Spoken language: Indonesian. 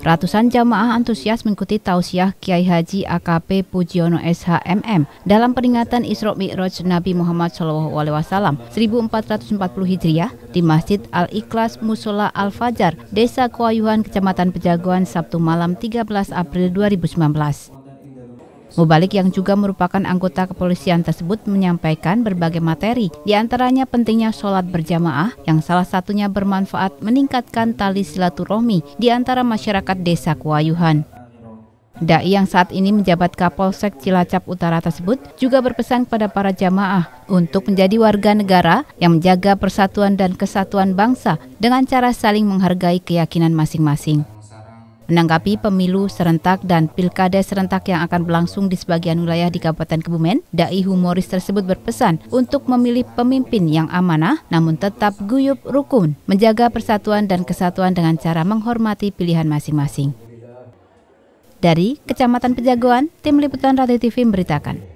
Ratusan jamaah antusias mengikuti tausiah Kiai Haji AKP Pujiono SHMM dalam peringatan Isra Mi'raj Nabi Muhammad SAW 1440 Hijriah di Masjid Al-Ikhlas Musola Al-Fajar, Desa Kuayuhan, Kecamatan Pejagoan, Sabtu malam 13 April 2019. Mubalik yang juga merupakan anggota kepolisian tersebut menyampaikan berbagai materi, diantaranya pentingnya sholat berjamaah yang salah satunya bermanfaat meningkatkan tali silaturahmi di antara masyarakat desa Kuayuhan. Dai yang saat ini menjabat Kapolsek Cilacap Utara tersebut juga berpesan kepada para jamaah untuk menjadi warga negara yang menjaga persatuan dan kesatuan bangsa dengan cara saling menghargai keyakinan masing-masing. Menanggapi pemilu serentak dan pilkada serentak yang akan berlangsung di sebagian wilayah di Kabupaten Kebumen, dai humoris tersebut berpesan untuk memilih pemimpin yang amanah namun tetap guyup rukun, menjaga persatuan dan kesatuan dengan cara menghormati pilihan masing-masing. Dari Kecamatan Pejagoan, Tim Liputan Radio TV memberitakan.